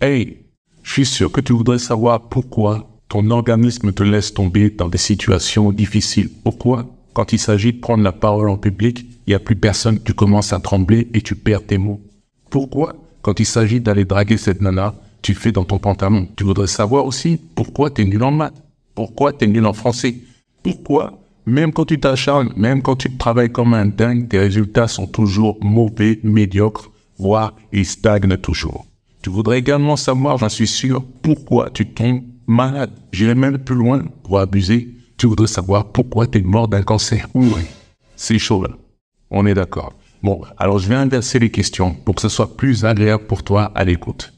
Hey, je suis sûr que tu voudrais savoir pourquoi ton organisme te laisse tomber dans des situations difficiles. Pourquoi, quand il s'agit de prendre la parole en public, il n'y a plus personne, tu commences à trembler et tu perds tes mots. Pourquoi, quand il s'agit d'aller draguer cette nana, tu fais dans ton pantalon. Tu voudrais savoir aussi pourquoi tu es nul en maths, pourquoi tu es nul en français, pourquoi, même quand tu t'acharnes, même quand tu travailles comme un dingue, tes résultats sont toujours mauvais, médiocres, voire ils stagnent toujours. Tu voudrais également savoir, j'en suis sûr, pourquoi tu tombes malade. J'irai même plus loin pour abuser. Tu voudrais savoir pourquoi tu es mort d'un cancer. Oui, c'est chaud là. On est d'accord. Bon, alors je vais inverser les questions pour que ce soit plus agréable pour toi à l'écoute.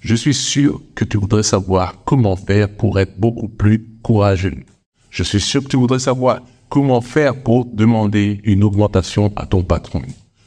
Je suis sûr que tu voudrais savoir comment faire pour être beaucoup plus courageux. Je suis sûr que tu voudrais savoir comment faire pour demander une augmentation à ton patron.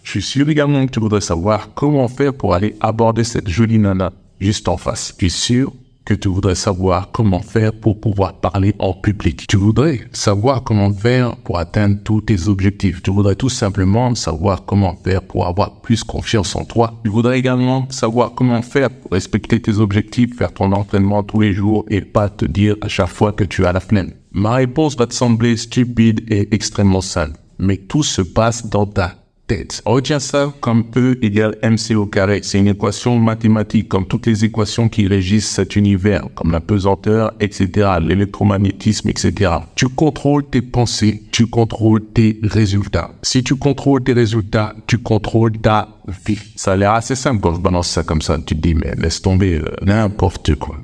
Je suis sûr également que tu voudrais savoir comment faire pour aller aborder cette jolie nana juste en face. Je suis sûr que tu voudrais savoir comment faire pour pouvoir parler en public. Tu voudrais savoir comment faire pour atteindre tous tes objectifs. Tu voudrais tout simplement savoir comment faire pour avoir plus confiance en toi. Tu voudrais également savoir comment faire pour respecter tes objectifs, faire ton entraînement tous les jours et pas te dire à chaque fois que tu as la flemme. Ma réponse va te sembler stupide et extrêmement sale, mais tout se passe dans ta tête. Retiens ça comme E égale mc au carré. C'est une équation mathématique, comme toutes les équations qui régissent cet univers, comme la pesanteur, etc., l'électromagnétisme, etc. Tu contrôles tes pensées, tu contrôles tes résultats. Si tu contrôles tes résultats, tu contrôles ta vie. Ça a l'air assez simple quand je balance ça comme ça. Tu te dis, mais laisse tomber, euh, n'importe quoi.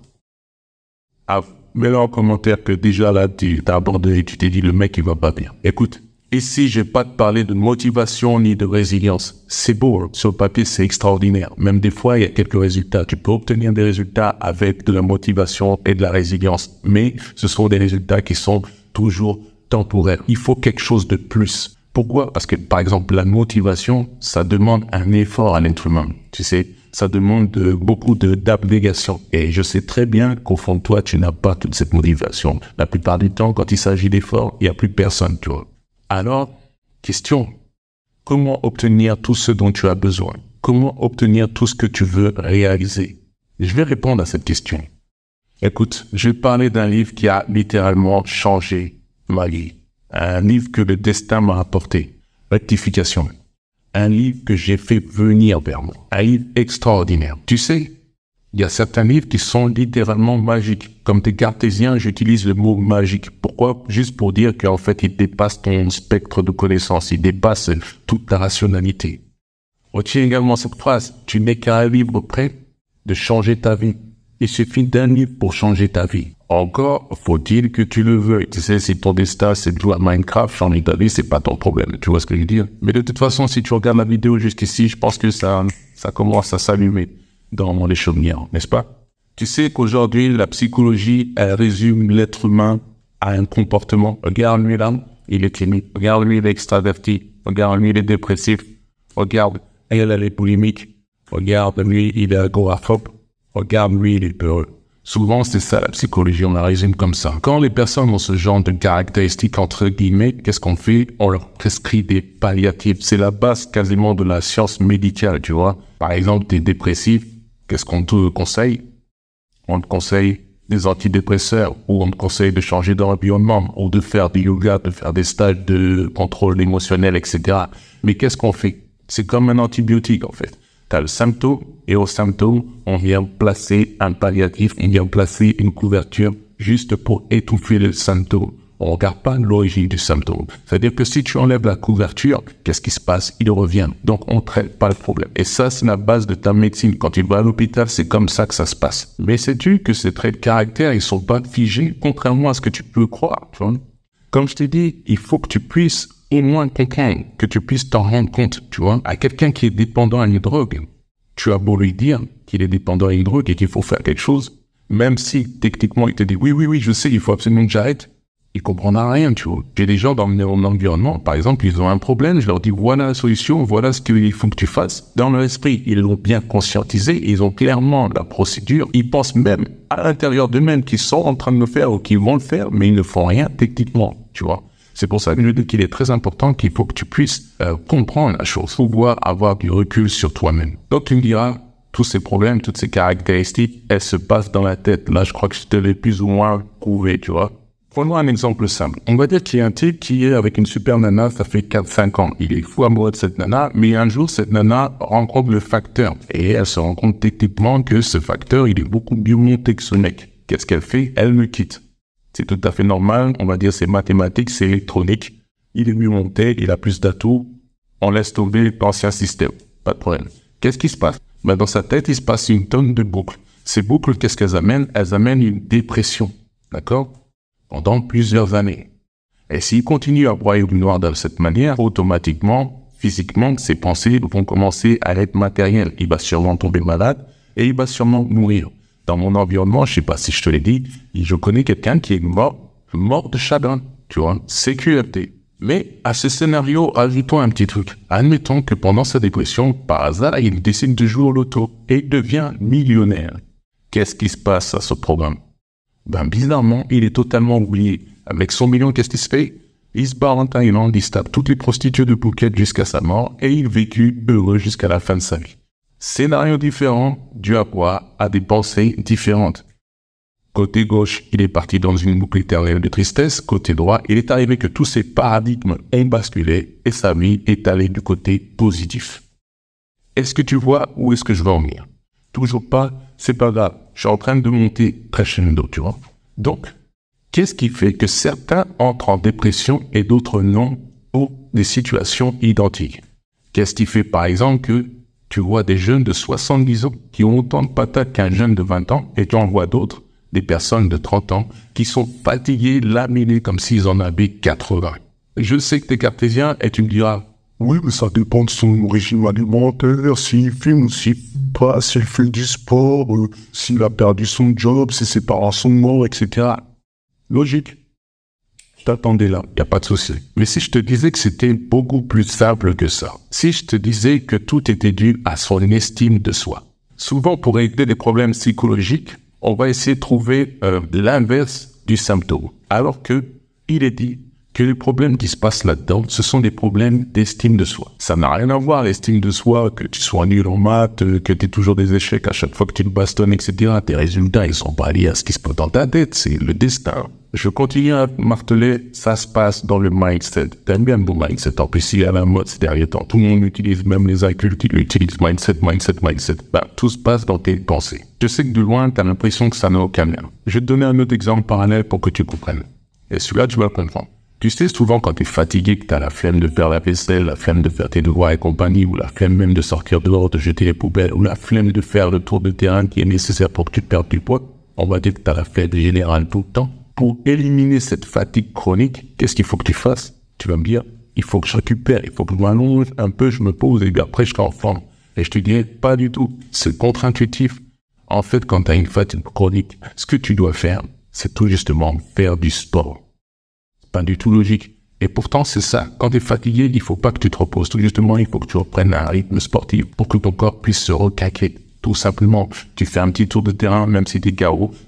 Ah, mets-le en commentaire que déjà là, tu t'as abandonné, tu t'es dit, le mec, il va pas bien. Écoute, Ici, vais pas te parler de motivation ni de résilience. C'est beau, hein. sur le papier, c'est extraordinaire. Même des fois, il y a quelques résultats. Tu peux obtenir des résultats avec de la motivation et de la résilience, mais ce sont des résultats qui sont toujours temporaires. Il faut quelque chose de plus. Pourquoi Parce que, par exemple, la motivation, ça demande un effort à l'être humain. Tu sais, ça demande beaucoup d'abnégation. et je sais très bien qu'au fond de toi, tu n'as pas toute cette motivation. La plupart du temps, quand il s'agit d'efforts, il n'y a plus personne, tu vois. Alors, question, comment obtenir tout ce dont tu as besoin Comment obtenir tout ce que tu veux réaliser Je vais répondre à cette question. Écoute, je vais parler d'un livre qui a littéralement changé ma vie. Un livre que le destin m'a apporté. Rectification. Un livre que j'ai fait venir vers moi. Un livre extraordinaire. Tu sais, il y a certains livres qui sont littéralement magiques. Comme des cartésiens, j'utilise le mot magique. Pourquoi Juste pour dire qu'en fait, ils dépassent ton spectre de connaissances, il dépassent toute la rationalité. Retiens également cette phrase, tu n'es qu'à un livre près de changer ta vie. Il suffit d'un livre pour changer ta vie. Encore, faut-il que tu le veuilles. Tu sais, si ton destin, c'est de jouer à Minecraft, en ai c'est pas ton problème. Tu vois ce que je veux dire? Mais de toute façon, si tu regardes la vidéo jusqu'ici, je pense que ça, ça commence à s'allumer dans les chaumières, n'est-ce pas Tu sais qu'aujourd'hui, la psychologie, elle résume l'être humain à un comportement. Regarde-lui là, il est chimique. Regarde-lui, il est extraverti. Regarde-lui, il est dépressif. Regarde, elle, est polémique. Regarde-lui, il est agoraphobe. Regarde-lui, il est peureux. Souvent, c'est ça la psychologie, on la résume comme ça. Quand les personnes ont ce genre de caractéristiques, entre guillemets, qu'est-ce qu'on fait On leur prescrit des palliatifs. C'est la base quasiment de la science médicale, tu vois. Par exemple, des dépressifs, Qu'est-ce qu'on te conseille On te conseille des antidépresseurs ou on te conseille de changer d'environnement ou de faire du yoga, de faire des stages de contrôle émotionnel, etc. Mais qu'est-ce qu'on fait C'est comme un antibiotique en fait. Tu as le symptôme et au symptôme, on vient placer un palliatif, on vient placer une couverture juste pour étouffer le symptôme on ne regarde pas l'origine du symptôme. C'est-à-dire que si tu enlèves la couverture, qu'est-ce qui se passe Il revient. Donc, on traite pas le problème. Et ça, c'est la base de ta médecine. Quand tu vas à l'hôpital, c'est comme ça que ça se passe. Mais sais-tu que ces traits de caractère, ils ne sont pas figés, contrairement à ce que tu peux croire. Tu vois comme je t'ai dit, il faut que tu puisses au moins quelqu'un, que tu puisses t'en rendre compte, tu vois. À quelqu'un qui est dépendant à une drogue, tu as beau lui dire qu'il est dépendant à une drogue et qu'il faut faire quelque chose, même si techniquement il te dit oui, oui, oui, je sais, il faut absolument que j'arrête, ils comprennent rien, tu vois. J'ai des gens dans mon environnement, par exemple, ils ont un problème, je leur dis voilà la solution, voilà ce qu'il faut que tu fasses. Dans leur esprit, ils l'ont bien conscientisé, ils ont clairement la procédure, ils pensent même à l'intérieur d'eux-mêmes qu'ils sont en train de le faire ou qu'ils vont le faire, mais ils ne font rien techniquement, tu vois. C'est pour ça que je dis qu'il est très important qu'il faut que tu puisses euh, comprendre la chose, pouvoir avoir du recul sur toi-même. Donc tu me diras, tous ces problèmes, toutes ces caractéristiques, elles se passent dans la tête. Là, je crois que je te l'ai plus ou moins prouvé, tu vois. Prenons un exemple simple. On va dire qu'il y a un type qui est avec une super nana, ça fait 4-5 ans. Il est fou amoureux de cette nana, mais un jour, cette nana rencontre le facteur. Et elle se rend compte techniquement que ce facteur, il est beaucoup mieux monté que son mec. Qu'est-ce qu'elle fait Elle le quitte. C'est tout à fait normal, on va dire c'est mathématique, c'est électronique. Il est mieux monté, il a plus d'atouts. On laisse tomber l'ancien système. Pas de problème. Qu'est-ce qui se passe ben, Dans sa tête, il se passe une tonne de boucles. Ces boucles, qu'est-ce qu'elles amènent Elles amènent une dépression. D'accord pendant plusieurs années. Et s'il continue à broyer le noir de cette manière, automatiquement, physiquement, ses pensées vont commencer à être matérielles. Il va sûrement tomber malade et il va sûrement mourir. Dans mon environnement, je sais pas si je te l'ai dit, je connais quelqu'un qui est mort, mort de chagrin, tu vois, sécurité. Mais à ce scénario, ajoutons un petit truc. Admettons que pendant sa dépression, par hasard, il décide de jouer au loto et devient millionnaire. Qu'est-ce qui se passe à ce programme ben, bizarrement, il est totalement oublié. Avec son million qu'est-ce qu'il se fait Il se barre en Thaïlande, il toutes les prostituées de Phuket jusqu'à sa mort et il vécut heureux jusqu'à la fin de sa vie. Scénario différent, dû à quoi À des pensées différentes. Côté gauche, il est parti dans une boucle éternelle de tristesse. Côté droit, il est arrivé que tous ses paradigmes aient basculé et sa vie est allée du côté positif. Est-ce que tu vois où est-ce que je vais en venir toujours pas, c'est pas grave. Je suis en train de monter très d'eau, tu vois. Donc, qu'est-ce qui fait que certains entrent en dépression et d'autres non ou des situations identiques Qu'est-ce qui fait, par exemple, que tu vois des jeunes de 70 ans qui ont autant de patates qu'un jeune de 20 ans et tu en vois d'autres, des personnes de 30 ans, qui sont fatiguées, laminées comme s'ils en avaient 80 Je sais que tes cartésien et tu me oui, mais ça dépend de son régime alimentaire, s'il fume s'il pas, s'il fait du sport, euh, s'il a perdu son job, si ses parents sont morts, etc. Logique. t'attendais là, il a pas de souci. Mais si je te disais que c'était beaucoup plus simple que ça, si je te disais que tout était dû à son estime de soi, souvent pour régler des problèmes psychologiques, on va essayer de trouver euh, l'inverse du symptôme. Alors que il est dit que les problèmes qui se passent là-dedans, ce sont des problèmes d'estime de soi. Ça n'a rien à voir, l'estime de soi, que tu sois nul en maths, euh, que tu aies toujours des échecs à chaque fois que tu te bastonnes, etc. Tes résultats, ils sont pas liés à ce qui se passe dans ta tête, c'est le destin. Je continue à marteler, ça se passe dans le mindset. T'aimes bien le mindset. En plus, il y a la mode ces derniers temps. Tout le monde utilise, même les incultes utilisent mindset, mindset, mindset. Ben, tout se passe dans tes pensées. Je sais que de loin, t'as l'impression que ça n'a aucun lien. Je vais te donner un autre exemple parallèle pour que tu comprennes. Et celui-là, tu vas le comprendre. Tu sais, souvent quand tu es fatigué, que tu as la flemme de faire la vaisselle, la flemme de faire tes devoirs et compagnie, ou la flemme même de sortir dehors, de jeter les poubelles, ou la flemme de faire le tour de terrain qui est nécessaire pour que tu perdes du poids, on va dire que tu as la flemme générale tout le temps. Pour éliminer cette fatigue chronique, qu'est-ce qu'il faut que tu fasses Tu vas me dire, il faut que je récupère, il faut que je m'allonge un peu, je me pose et bien après je suis en forme. Et je te dirais, pas du tout. C'est contre-intuitif. En fait, quand tu as une fatigue chronique, ce que tu dois faire, c'est tout justement faire du sport pas du tout logique. Et pourtant, c'est ça. Quand tu es fatigué, il faut pas que tu te reposes. Tout justement, il faut que tu reprennes un rythme sportif pour que ton corps puisse se recaquer. Tout simplement, tu fais un petit tour de terrain, même si tu es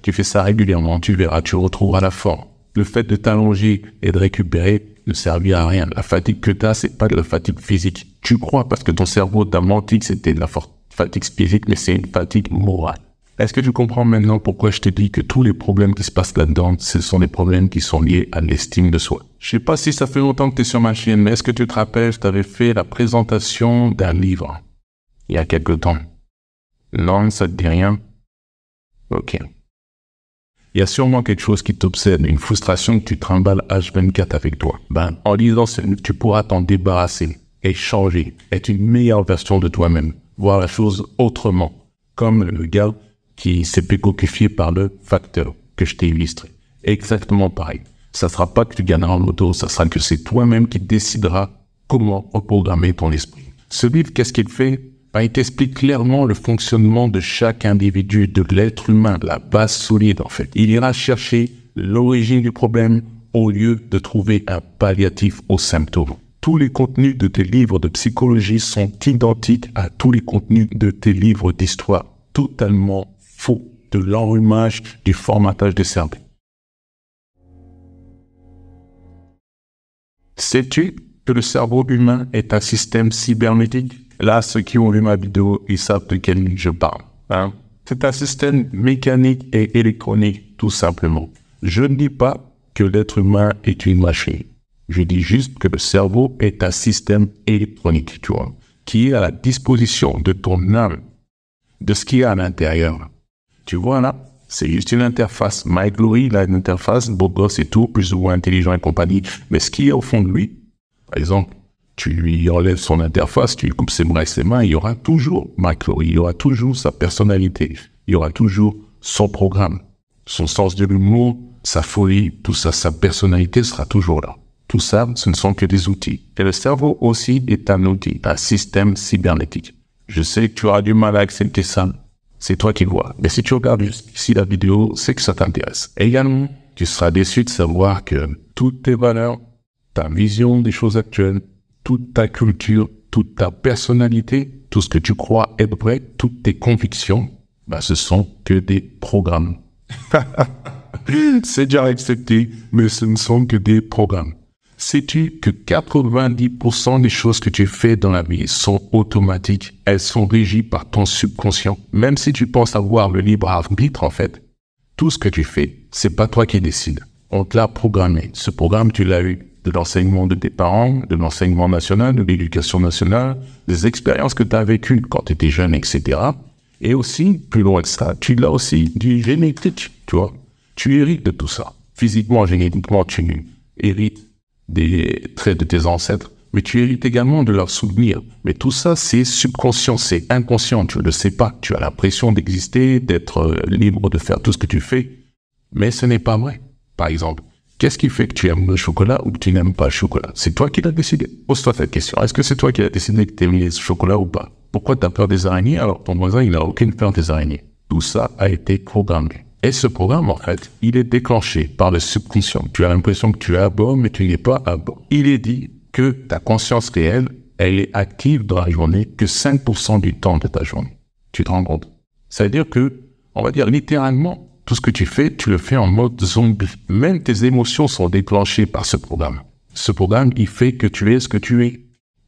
tu fais ça régulièrement, tu verras, tu retrouveras la forme. Le fait de t'allonger et de récupérer ne servira à rien. La fatigue que tu as, c'est pas de la fatigue physique. Tu crois parce que ton cerveau t'a menti c'était de la fatigue physique, mais c'est une fatigue morale. Est-ce que tu comprends maintenant pourquoi je t'ai dit que tous les problèmes qui se passent là-dedans, ce sont des problèmes qui sont liés à l'estime de soi Je sais pas si ça fait longtemps que tu es sur ma chaîne, mais est-ce que tu te rappelles, je t'avais fait la présentation d'un livre il y a quelque temps. Non, ça te dit rien Ok. Il y a sûrement quelque chose qui t'obsède, une frustration que tu trimbales H24 avec toi. Ben, en lisant ce livre, tu pourras t'en débarrasser et changer, être une meilleure version de toi-même, voir la chose autrement, comme le gars qui s'est coquifié par le facteur que je t'ai illustré. Exactement pareil. Ça sera pas que tu gagneras en moto, ça sera que c'est toi-même qui décideras comment reprogrammer ton esprit. Ce livre, qu'est-ce qu'il fait ben, Il t'explique clairement le fonctionnement de chaque individu, de l'être humain, la base solide en fait. Il ira chercher l'origine du problème au lieu de trouver un palliatif aux symptômes. Tous les contenus de tes livres de psychologie sont identiques à tous les contenus de tes livres d'histoire, totalement faux, de l'enrhumage, du formatage des cerveaux. Sais-tu que le cerveau humain est un système cybernétique Là, ceux qui ont vu ma vidéo, ils savent de quel je parle. Hein. C'est un système mécanique et électronique, tout simplement. Je ne dis pas que l'être humain est une machine. Je dis juste que le cerveau est un système électronique, tu vois, qui est à la disposition de ton âme, de ce y a à l'intérieur. Tu vois là c'est juste une interface. Mike Glory, il a une interface, beau gosse et tout, plus ou moins intelligent et compagnie. Mais ce qu'il y a au fond de lui, par exemple, tu lui enlèves son interface, tu lui coupes ses bras et ses mains, il y aura toujours Mike il y aura toujours sa personnalité, il y aura toujours son programme, son sens de l'humour, sa folie, tout ça, sa personnalité sera toujours là. Tout ça, ce ne sont que des outils. Et le cerveau aussi est un outil, un système cybernétique. Je sais que tu auras du mal à accepter ça, c'est toi qui vois. Mais si tu regardes jusqu'ici la vidéo, c'est que ça t'intéresse. Également, tu seras déçu de savoir que toutes tes valeurs, ta vision des choses actuelles, toute ta culture, toute ta personnalité, tout ce que tu crois être vrai, toutes tes convictions, bah, ce sont que des programmes. c'est déjà accepté, mais ce ne sont que des programmes. Sais-tu que 90% des choses que tu fais dans la vie sont automatiques, elles sont régies par ton subconscient. Même si tu penses avoir le libre arbitre, en fait, tout ce que tu fais, c'est pas toi qui décides. On te l'a programmé. Ce programme, tu l'as eu de l'enseignement de tes parents, de l'enseignement national, de l'éducation nationale, des expériences que tu as vécues quand tu étais jeune, etc. Et aussi, plus loin que ça, tu l'as aussi du génétique, tu vois. Tu hérites de tout ça. Physiquement, génétiquement, tu hérites des traits de tes ancêtres, mais tu hérites également de leurs souvenirs. Mais tout ça, c'est subconscient, c'est inconscient, tu ne le sais pas. Tu as l'impression d'exister, d'être euh, libre de faire tout ce que tu fais, mais ce n'est pas vrai. Par exemple, qu'est-ce qui fait que tu aimes le chocolat ou que tu n'aimes pas le chocolat C'est toi qui l'as décidé. Pose-toi cette question. Est-ce que c'est toi qui as décidé que tu aimais le chocolat ou pas Pourquoi tu as peur des araignées alors ton voisin, il n'a aucune peur des araignées Tout ça a été programmé. Et ce programme, en fait, il est déclenché par le subconscient. Tu as l'impression que tu es à bord, mais tu n'es pas à bord. Il est dit que ta conscience réelle, elle est active dans la journée que 5% du temps de ta journée. Tu te rends compte Ça veut dire que, on va dire littéralement, tout ce que tu fais, tu le fais en mode zombie. Même tes émotions sont déclenchées par ce programme. Ce programme, il fait que tu es ce que tu es.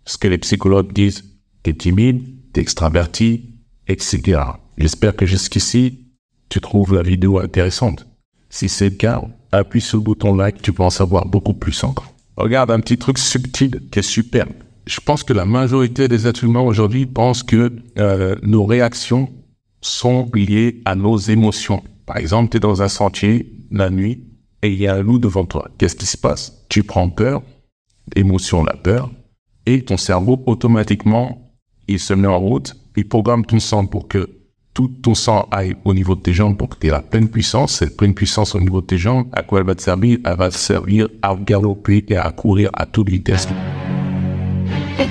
Ce que les psychologues disent, t'es timide, t'es extraverti, etc. J'espère que jusqu'ici, tu trouves la vidéo intéressante. Si c'est le cas, appuie sur le bouton like, tu peux en savoir beaucoup plus encore. Regarde un petit truc subtil qui est superbe. Je pense que la majorité des êtres humains aujourd'hui pensent que euh, nos réactions sont liées à nos émotions. Par exemple, tu es dans un sentier la nuit et il y a un loup devant toi. Qu'est-ce qui se passe Tu prends peur, émotion la peur, et ton cerveau automatiquement, il se met en route, il programme ton sang pour que tout ton sang aille au niveau de tes jambes pour que tu aies la pleine puissance. Cette pleine puissance au niveau de tes jambes, à quoi elle va te servir Elle va te servir à galoper et à courir à toute vitesse. Et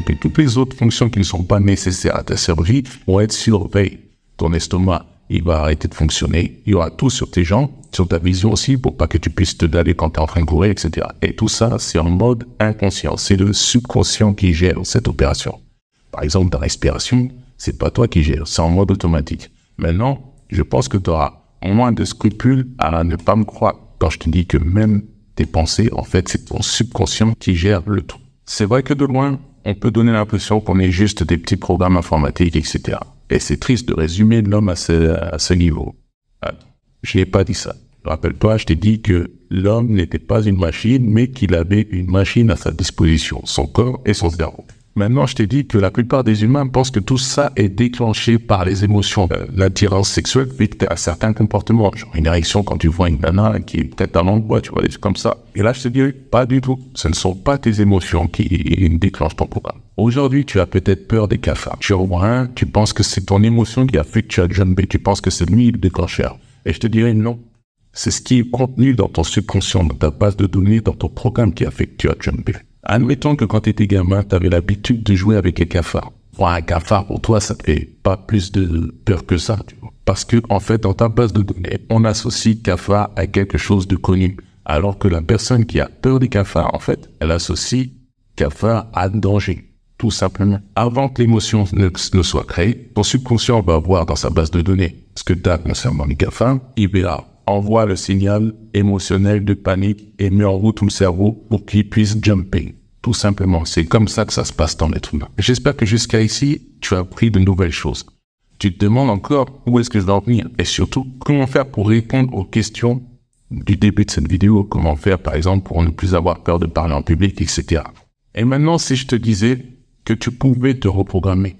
puis toutes les autres fonctions qui ne sont pas nécessaires à ta servir vont être surveillées. Ton estomac, il va arrêter de fonctionner. Il y aura tout sur tes jambes, sur ta vision aussi, pour pas que tu puisses te daler quand tu es en train de courir, etc. Et tout ça, c'est en mode inconscient. C'est le subconscient qui gère cette opération. Par exemple, ta respiration, c'est pas toi qui gères, c'est en mode automatique. Maintenant, je pense que tu auras moins de scrupules à ne pas me croire quand je te dis que même tes pensées, en fait, c'est ton subconscient qui gère le tout. C'est vrai que de loin, on peut donner l'impression qu'on est juste des petits programmes informatiques, etc. Et c'est triste de résumer l'homme à ce, niveau. Ah, je n'ai pas dit ça. Rappelle-toi, je t'ai dit que l'homme n'était pas une machine, mais qu'il avait une machine à sa disposition, son corps et son cerveau. Maintenant, je t'ai dit que la plupart des humains pensent que tout ça est déclenché par les émotions. Euh, l'attirance sexuelle vite à certains comportements, genre une érection quand tu vois une nana qui est peut-être dans l'angoisse, tu vois, des trucs comme ça. Et là, je te dis, pas du tout. Ce ne sont pas tes émotions qui déclenchent ton programme. Aujourd'hui, tu as peut-être peur des cafards. Tu vois un, tu penses que c'est ton émotion qui a fait que tu as jumpé, tu penses que c'est lui le déclencheur. Et je te dirais non. C'est ce qui est contenu dans ton subconscient, dans ta base de données, dans ton programme qui a fait que tu as jumpé. Admettons que quand tu étais gamin, tu avais l'habitude de jouer avec un cafard. un cafard, pour toi, ça fait pas plus de peur que ça. Parce que, en fait, dans ta base de données, on associe cafard à quelque chose de connu. Alors que la personne qui a peur des cafards, en fait, elle associe cafard à danger. Tout simplement. Avant que l'émotion ne, soit créée, ton subconscient va voir dans sa base de données ce que tu as concernant les cafards. Il envoie le signal émotionnel de panique et met en route le cerveau pour qu'il puisse jumping. Tout simplement, c'est comme ça que ça se passe dans l'être humain. J'espère que jusqu'à ici, tu as appris de nouvelles choses. Tu te demandes encore où est-ce que je dois venir et surtout comment faire pour répondre aux questions du début de cette vidéo, comment faire par exemple pour ne plus avoir peur de parler en public, etc. Et maintenant, si je te disais que tu pouvais te reprogrammer,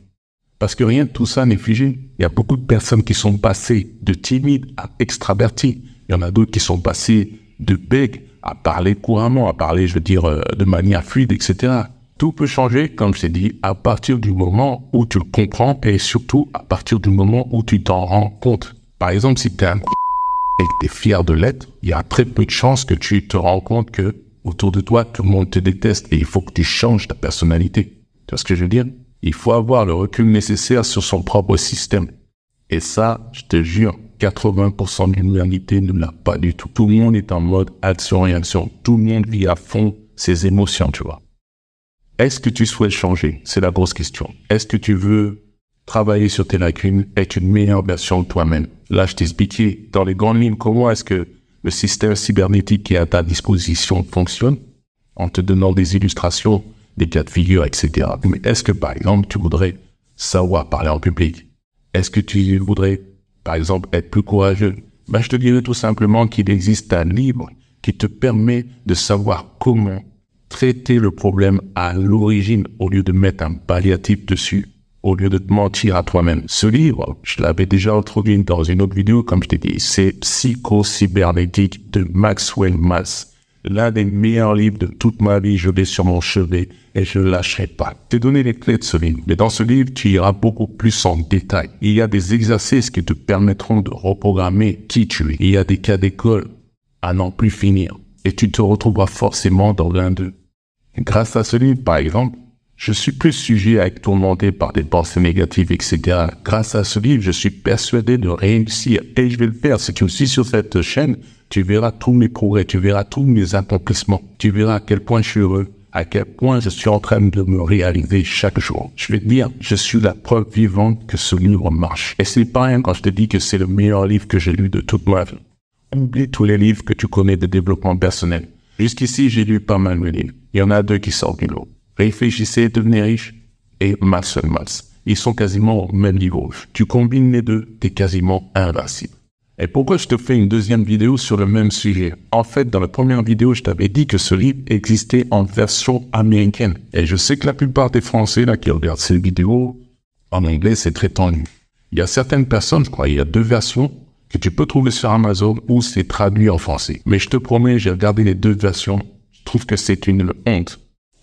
parce que rien de tout ça n'est figé. Il y a beaucoup de personnes qui sont passées de timides à extraverties. Il y en a d'autres qui sont passées de bègues à parler couramment, à parler, je veux dire, euh, de manière fluide, etc. Tout peut changer, comme je t'ai dit, à partir du moment où tu le comprends et surtout à partir du moment où tu t'en rends compte. Par exemple, si tu es un et que tu es fier de l'être, il y a très peu de chances que tu te rends compte que autour de toi, tout le monde te déteste et il faut que tu changes ta personnalité. Tu vois ce que je veux dire il faut avoir le recul nécessaire sur son propre système. Et ça, je te jure, 80% de l'humanité ne l'a pas du tout. Tout le monde est en mode action-réaction. Tout le monde vit à fond ses émotions, tu vois. Est-ce que tu souhaites changer C'est la grosse question. Est-ce que tu veux travailler sur tes lacunes, être une meilleure version de toi-même Là, je t'expliquais dans les grandes lignes comment est-ce que le système cybernétique qui est à ta disposition fonctionne en te donnant des illustrations des cas de figure, etc. Mais est-ce que, par exemple, tu voudrais savoir parler en public Est-ce que tu voudrais, par exemple, être plus courageux ben, Je te dirais tout simplement qu'il existe un livre qui te permet de savoir comment traiter le problème à l'origine au lieu de mettre un palliatif dessus, au lieu de te mentir à toi-même. Ce livre, je l'avais déjà introduit dans une autre vidéo, comme je t'ai dit, c'est Psycho-cybernétique de Maxwell Mass l'un des meilleurs livres de toute ma vie. Je l'ai sur mon chevet et je ne lâcherai pas. Te donné les clés de ce livre. Mais dans ce livre, tu iras beaucoup plus en détail. Il y a des exercices qui te permettront de reprogrammer qui tu es. Il y a des cas d'école à n'en plus finir. Et tu te retrouveras forcément dans l'un d'eux. Grâce à ce livre, par exemple, je suis plus sujet à être tourmenté par des pensées négatives, etc. Grâce à ce livre, je suis persuadé de réussir et je vais le faire. C'est tu aussi sur cette chaîne, tu verras tous mes progrès, tu verras tous mes accomplissements, tu verras à quel point je suis heureux à quel point je suis en train de me réaliser chaque jour. Je vais te dire, je suis la preuve vivante que ce livre marche. Et c'est pas rien quand je te dis que c'est le meilleur livre que j'ai lu de toute ma vie. Oublie tous les livres que tu connais de développement personnel. Jusqu'ici, j'ai lu pas mal de livres. Il y en a deux qui sortent du lot. Réfléchissez, devenez riche et masse Maths. Ils sont quasiment au même niveau. Tu combines les deux, t'es quasiment invincible. Et pourquoi je te fais une deuxième vidéo sur le même sujet En fait, dans la première vidéo, je t'avais dit que ce livre existait en version américaine. Et je sais que la plupart des Français là, qui regardent ces vidéos, en anglais, c'est très tendu. Il y a certaines personnes, je crois, il y a deux versions que tu peux trouver sur Amazon où c'est traduit en français. Mais je te promets, j'ai regardé les deux versions. Je trouve que c'est une honte.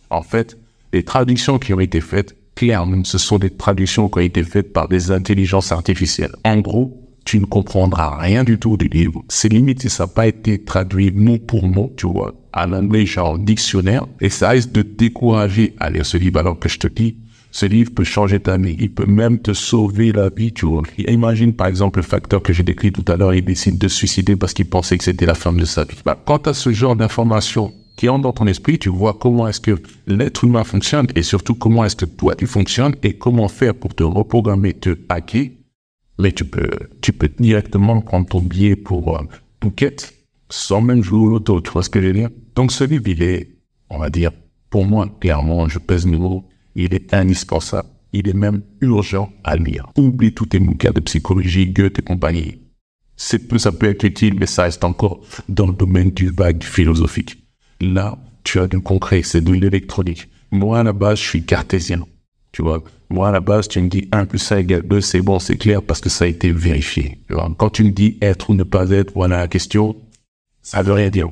En fait, les traductions qui ont été faites, clairement, ce sont des traductions qui ont été faites par des intelligences artificielles. En gros, tu ne comprendras rien du tout du livre. C'est limite ça n'a pas été traduit mot pour mot, tu vois, à l'anglais, genre dictionnaire. Et ça risque de décourager à lire ce livre alors que je te dis, ce livre peut changer ta vie. Il peut même te sauver la vie, tu vois. Imagine, par exemple, le facteur que j'ai décrit tout à l'heure, il décide de se suicider parce qu'il pensait que c'était la fin de sa vie. Bah, à ce genre d'informations qui entrent dans ton esprit, tu vois comment est-ce que l'être humain fonctionne et surtout comment est-ce que toi tu fonctionnes et comment faire pour te reprogrammer, te hacker mais tu peux, tu peux directement prendre ton billet pour euh, sans même jouer au loto, tu vois ce que je veux dire Donc ce livre, il est, on va dire, pour moi, clairement, je pèse mes il est indispensable, il est même urgent à lire. Oublie tous tes bouquins de psychologie, Goethe et compagnie. Peu, ça peut être utile, mais ça reste encore dans le domaine du vague, philosophique. Là, tu as du concret, c'est de l'électronique. Moi, à la base, je suis cartésien. Tu vois, moi à la base, tu me dis 1 plus 1 égale 2, c'est bon, c'est clair parce que ça a été vérifié. quand tu me dis être ou ne pas être, voilà la question, ça veut rien dire.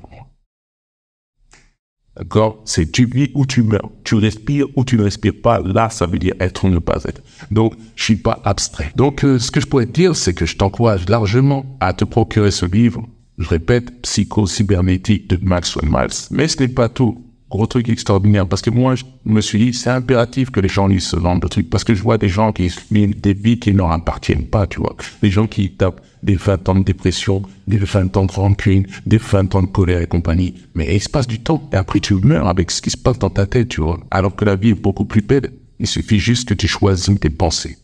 D'accord C'est tu vis ou tu meurs, tu respires ou tu ne respires pas. Là, ça veut dire être ou ne pas être. Donc, je suis pas abstrait. Donc, euh, ce que je pourrais te dire, c'est que je t'encourage largement à te procurer ce livre. Je répète, Psycho-cybernétique de Maxwell Miles. Mais ce n'est pas tout gros truc extraordinaire. Parce que moi, je me suis dit, c'est impératif que les gens lisent ce genre de trucs. Parce que je vois des gens qui vivent des vies qui ne leur appartiennent pas, tu vois. Des gens qui tapent des 20 ans de dépression, des 20 ans de rancune, des 20 ans de colère et compagnie. Mais il se passe du temps. Et après, tu meurs avec ce qui se passe dans ta tête, tu vois. Alors que la vie est beaucoup plus belle. Il suffit juste que tu choisis tes pensées.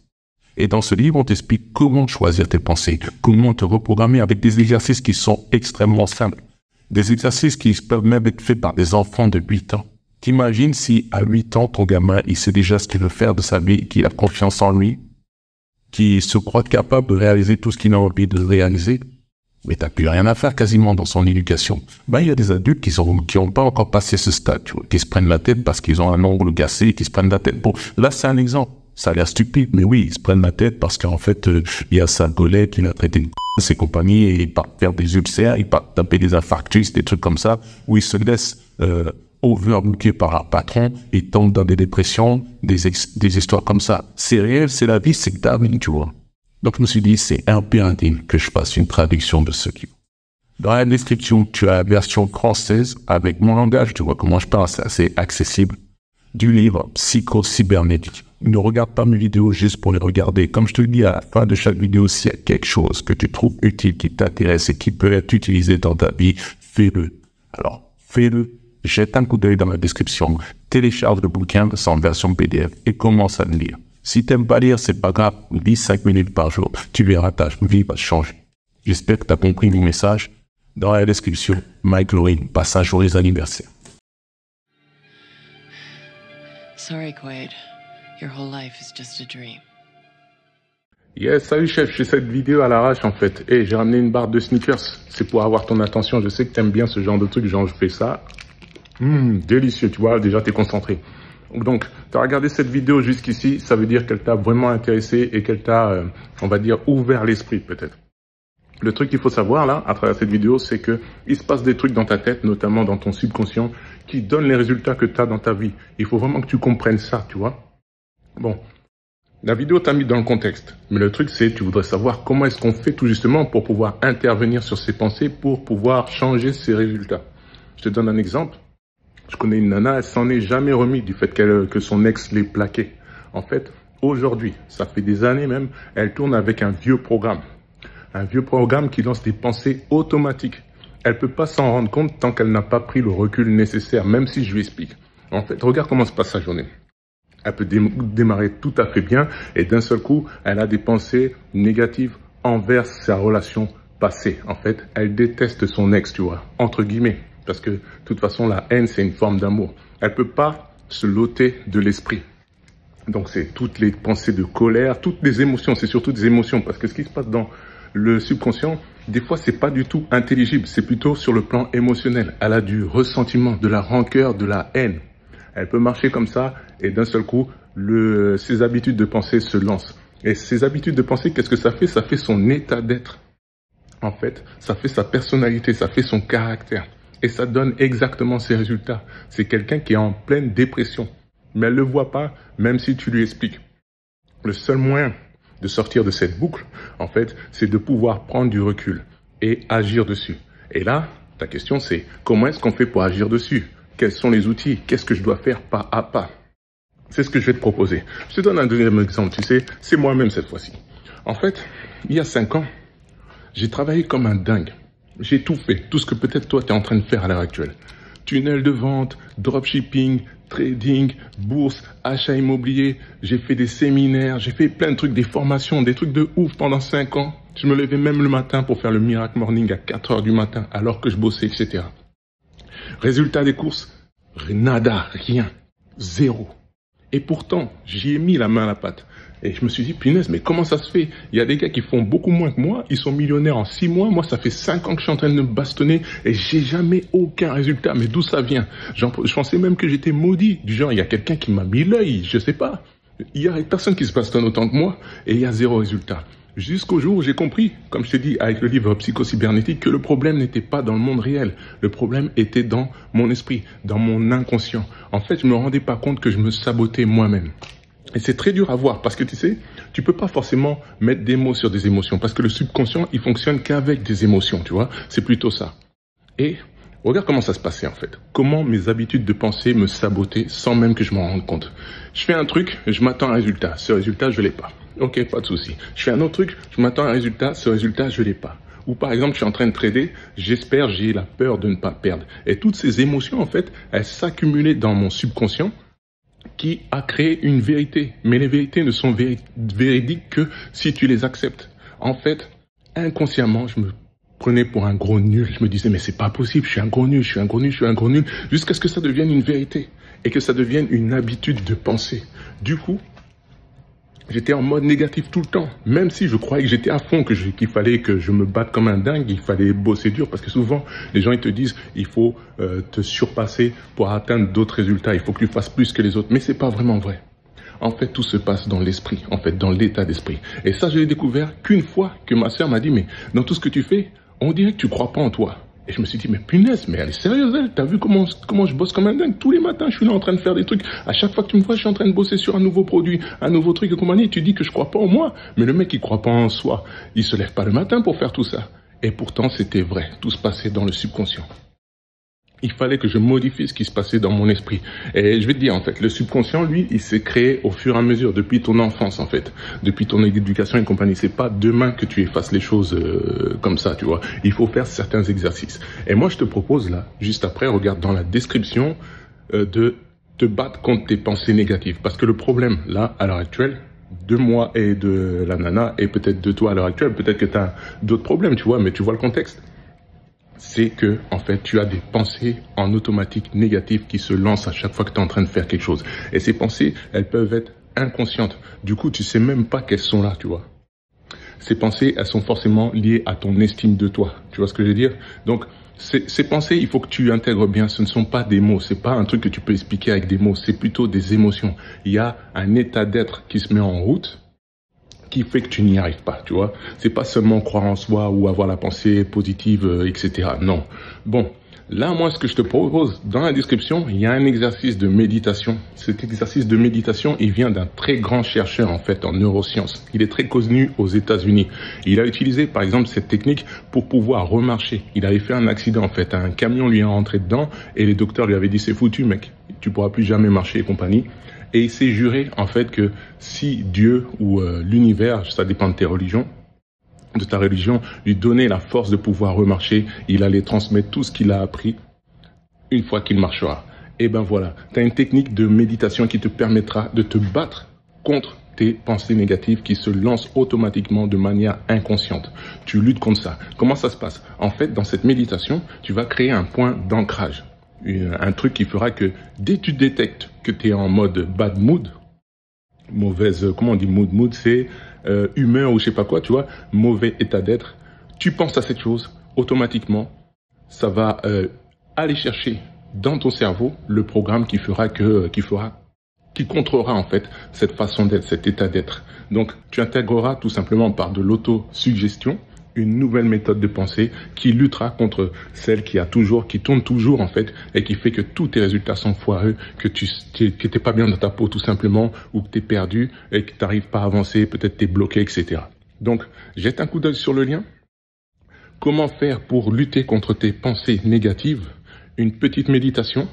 Et dans ce livre, on t'explique comment choisir tes pensées, comment te reprogrammer avec des exercices qui sont extrêmement simples des exercices qui peuvent même être faits par des enfants de 8 ans. T'imagines si à 8 ans, ton gamin, il sait déjà ce qu'il veut faire de sa vie, qu'il a confiance en lui, qu'il se croit capable de réaliser tout ce qu'il a envie de réaliser, mais t'as plus rien à faire quasiment dans son éducation. Ben, il y a des adultes qui sont, qui ont pas encore passé ce stade, qui se prennent la tête parce qu'ils ont un ongle gacé, qui se prennent la tête. Bon, là, c'est un exemple. Ça a l'air stupide, mais oui, ils se prennent la tête parce qu'en fait, euh, il y a sa golette, qui a traité de ses compagnies et ils partent faire des ulcères, ils partent taper des infarctus, des trucs comme ça, où ils se laissent euh, overbooker par un patron et tombent dans des dépressions, des, des histoires comme ça. C'est réel, c'est la vie, c'est que tu vois. Donc je me suis dit, c'est un peu que je fasse une traduction de ce qui... Dans la description, tu as la version française avec mon langage, tu vois comment je parle, c'est assez accessible, du livre Psycho-Cybernétique ne regarde pas mes vidéos juste pour les regarder. Comme je te le dis à la fin de chaque vidéo, s'il y a quelque chose que tu trouves utile, qui t'intéresse et qui peut être utilisé dans ta vie, fais-le. Alors, fais-le. Jette un coup d'œil dans la description. Télécharge le bouquin sans version PDF et commence à le lire. Si t'aimes pas lire, c'est pas grave. Lis 5 minutes par jour. Tu verras ta vie va changer. J'espère que tu as compris mon message. Dans la description, Mike passe passage joyeux anniversaire. Sorry, Quaid. Your whole life is just a dream. Yes, salut chef, je fais cette vidéo à l'arrache en fait. Et eh, j'ai ramené une barre de sneakers. C'est pour avoir ton attention. Je sais que t'aimes bien ce genre de truc. Genre, je fais ça. Mmh, délicieux, tu vois. Déjà, t'es concentré. Donc, tu as regardé cette vidéo jusqu'ici. Ça veut dire qu'elle t'a vraiment intéressé et qu'elle t'a, euh, on va dire, ouvert l'esprit peut-être. Le truc qu'il faut savoir là, à travers cette vidéo, c'est que il se passe des trucs dans ta tête, notamment dans ton subconscient, qui donnent les résultats que tu as dans ta vie. Il faut vraiment que tu comprennes ça, tu vois. Bon, la vidéo t'a mis dans le contexte, mais le truc c'est tu voudrais savoir comment est-ce qu'on fait tout justement pour pouvoir intervenir sur ses pensées, pour pouvoir changer ses résultats. Je te donne un exemple. Je connais une nana, elle s'en est jamais remise du fait que son ex l'ait plaqué. En fait, aujourd'hui, ça fait des années même, elle tourne avec un vieux programme. Un vieux programme qui lance des pensées automatiques. Elle peut pas s'en rendre compte tant qu'elle n'a pas pris le recul nécessaire, même si je lui explique. En fait, regarde comment se passe sa journée. Elle peut démarrer tout à fait bien et d'un seul coup, elle a des pensées négatives envers sa relation passée. En fait, elle déteste son ex, tu vois, entre guillemets. Parce que de toute façon, la haine, c'est une forme d'amour. Elle ne peut pas se loter de l'esprit. Donc, c'est toutes les pensées de colère, toutes les émotions. C'est surtout des émotions. Parce que ce qui se passe dans le subconscient, des fois, c'est pas du tout intelligible. C'est plutôt sur le plan émotionnel. Elle a du ressentiment, de la rancœur, de la haine. Elle peut marcher comme ça et d'un seul coup, ses habitudes de pensée se lancent. Et ses habitudes de pensée, qu'est-ce que ça fait Ça fait son état d'être. En fait, ça fait sa personnalité, ça fait son caractère. Et ça donne exactement ses résultats. C'est quelqu'un qui est en pleine dépression. Mais elle ne le voit pas, même si tu lui expliques. Le seul moyen de sortir de cette boucle, en fait, c'est de pouvoir prendre du recul et agir dessus. Et là, ta question c'est comment est-ce qu'on fait pour agir dessus quels sont les outils Qu'est-ce que je dois faire pas à pas C'est ce que je vais te proposer. Je te donne un deuxième exemple, tu sais, c'est moi-même cette fois-ci. En fait, il y a cinq ans, j'ai travaillé comme un dingue. J'ai tout fait, tout ce que peut-être toi tu es en train de faire à l'heure actuelle. Tunnel de vente, dropshipping, trading, bourse, achat immobilier, j'ai fait des séminaires, j'ai fait plein de trucs, des formations, des trucs de ouf pendant cinq ans. Je me levais même le matin pour faire le miracle morning à 4 heures du matin alors que je bossais, etc. Résultat des courses, nada, rien, zéro. Et pourtant, j'y ai mis la main à la pâte. Et je me suis dit, punaise, mais comment ça se fait Il y a des gars qui font beaucoup moins que moi, ils sont millionnaires en six mois, moi ça fait 5 ans que je suis en train de me bastonner et j'ai jamais aucun résultat. Mais d'où ça vient Je pensais même que j'étais maudit, du genre il y a quelqu'un qui m'a mis l'œil, je ne sais pas. Il y a personne qui se bastonne autant que moi et il y a zéro résultat. Jusqu'au jour où j'ai compris, comme je t'ai dit avec le livre psycho Psychocybernétique, que le problème n'était pas dans le monde réel. Le problème était dans mon esprit, dans mon inconscient. En fait, je ne me rendais pas compte que je me sabotais moi-même. Et c'est très dur à voir parce que tu sais, tu peux pas forcément mettre des mots sur des émotions parce que le subconscient, il fonctionne qu'avec des émotions, tu vois. C'est plutôt ça. Et Regarde comment ça se passait en fait. Comment mes habitudes de pensée me sabotaient sans même que je m'en rende compte. Je fais un truc, je m'attends à un résultat. Ce résultat, je l'ai pas. Ok, pas de souci. Je fais un autre truc, je m'attends à un résultat, ce résultat, je l'ai pas. Ou par exemple, je suis en train de trader, j'espère, j'ai la peur de ne pas perdre. Et toutes ces émotions, en fait, elles s'accumulaient dans mon subconscient qui a créé une vérité. Mais les vérités ne sont véridiques que si tu les acceptes. En fait, inconsciemment, je me prenais pour un gros nul. Je me disais, mais c'est pas possible, je suis un gros nul, je suis un gros nul, je suis un gros nul, jusqu'à ce que ça devienne une vérité et que ça devienne une habitude de penser. Du coup, J'étais en mode négatif tout le temps. Même si je croyais que j'étais à fond, qu'il fallait que je me batte comme un dingue, il fallait bosser dur. Parce que souvent, les gens, ils te disent, il faut euh, te surpasser pour atteindre d'autres résultats. Il faut que tu fasses plus que les autres. Mais ce n'est pas vraiment vrai. En fait, tout se passe dans l'esprit, en fait, dans l'état d'esprit. Et ça, je l'ai découvert qu'une fois que ma soeur m'a dit, mais dans tout ce que tu fais, on dirait que tu crois pas en toi. Et je me suis dit, mais punaise, mais elle est sérieuse, elle. T'as vu comment, comment je bosse comme un dingue Tous les matins, je suis là en train de faire des trucs. À chaque fois que tu me vois, je suis en train de bosser sur un nouveau produit, un nouveau truc et compagnie. tu dis que je crois pas en moi. Mais le mec, il croit pas en soi. Il se lève pas le matin pour faire tout ça. Et pourtant, c'était vrai. Tout se passait dans le subconscient il fallait que je modifie ce qui se passait dans mon esprit. Et je vais te dire, en fait, le subconscient, lui, il s'est créé au fur et à mesure, depuis ton enfance, en fait, depuis ton éducation et compagnie. C'est pas demain que tu effaces les choses euh, comme ça, tu vois. Il faut faire certains exercices. Et moi, je te propose, là, juste après, regarde dans la description, euh, de te battre contre tes pensées négatives. Parce que le problème, là, à l'heure actuelle, de moi et de la nana, et peut-être de toi à l'heure actuelle, peut-être que tu as d'autres problèmes, tu vois, mais tu vois le contexte c'est que, en fait, tu as des pensées en automatique négatives qui se lancent à chaque fois que tu es en train de faire quelque chose. Et ces pensées, elles peuvent être inconscientes. Du coup, tu sais même pas qu'elles sont là, tu vois. Ces pensées, elles sont forcément liées à ton estime de toi. Tu vois ce que je veux dire? Donc, ces, pensées, il faut que tu intègres bien. Ce ne sont pas des mots. C'est pas un truc que tu peux expliquer avec des mots. C'est plutôt des émotions. Il y a un état d'être qui se met en route qui fait que tu n'y arrives pas, tu vois. C'est pas seulement croire en soi ou avoir la pensée positive, euh, etc. Non. Bon. Là, moi, ce que je te propose, dans la description, il y a un exercice de méditation. Cet exercice de méditation, il vient d'un très grand chercheur, en fait, en neurosciences. Il est très connu aux États-Unis. Il a utilisé, par exemple, cette technique pour pouvoir remarcher. Il avait fait un accident, en fait. Un camion lui est rentré dedans et les docteurs lui avaient dit, c'est foutu, mec. Tu pourras plus jamais marcher et compagnie. Et il s'est juré, en fait, que si Dieu ou euh, l'univers, ça dépend de tes religions, de ta religion, lui donnait la force de pouvoir remarcher, il allait transmettre tout ce qu'il a appris une fois qu'il marchera. Et eh ben voilà, tu as une technique de méditation qui te permettra de te battre contre tes pensées négatives qui se lancent automatiquement de manière inconsciente. Tu luttes contre ça. Comment ça se passe En fait, dans cette méditation, tu vas créer un point d'ancrage. Euh, un truc qui fera que dès que tu détectes que tu es en mode bad mood, mauvaise, euh, comment on dit mood, mood c'est euh, humeur ou je sais pas quoi, tu vois, mauvais état d'être, tu penses à cette chose, automatiquement, ça va euh, aller chercher dans ton cerveau le programme qui fera que, qui fera qui contrôlera en fait cette façon d'être, cet état d'être. Donc tu intégreras tout simplement par de l'auto-suggestion une nouvelle méthode de pensée qui luttera contre celle qui a toujours, qui tourne toujours en fait, et qui fait que tous tes résultats sont foireux, que tu n'es pas bien dans ta peau tout simplement, ou que tu es perdu et que tu n'arrives pas à avancer, peut-être tu es bloqué, etc. Donc, jette un coup d'œil sur le lien. Comment faire pour lutter contre tes pensées négatives Une petite méditation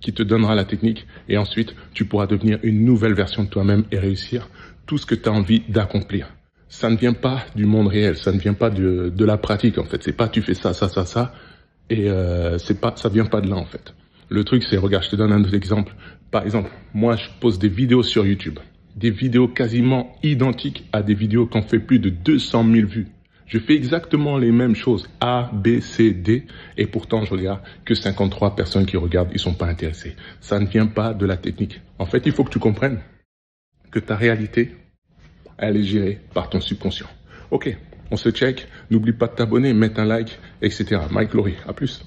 qui te donnera la technique et ensuite tu pourras devenir une nouvelle version de toi-même et réussir tout ce que tu as envie d'accomplir ça ne vient pas du monde réel, ça ne vient pas de, de la pratique en fait. C'est pas tu fais ça, ça, ça, ça, et euh, c'est pas, ça vient pas de là en fait. Le truc c'est, regarde, je te donne un autre exemple. Par exemple, moi je pose des vidéos sur YouTube, des vidéos quasiment identiques à des vidéos qu'on fait plus de 200 000 vues. Je fais exactement les mêmes choses, A, B, C, D, et pourtant je regarde que 53 personnes qui regardent, ils sont pas intéressés. Ça ne vient pas de la technique. En fait, il faut que tu comprennes que ta réalité, elle est gérée par ton subconscient. Ok, on se check, n'oublie pas de t'abonner, mettre un like, etc. Mike Laurie, à plus.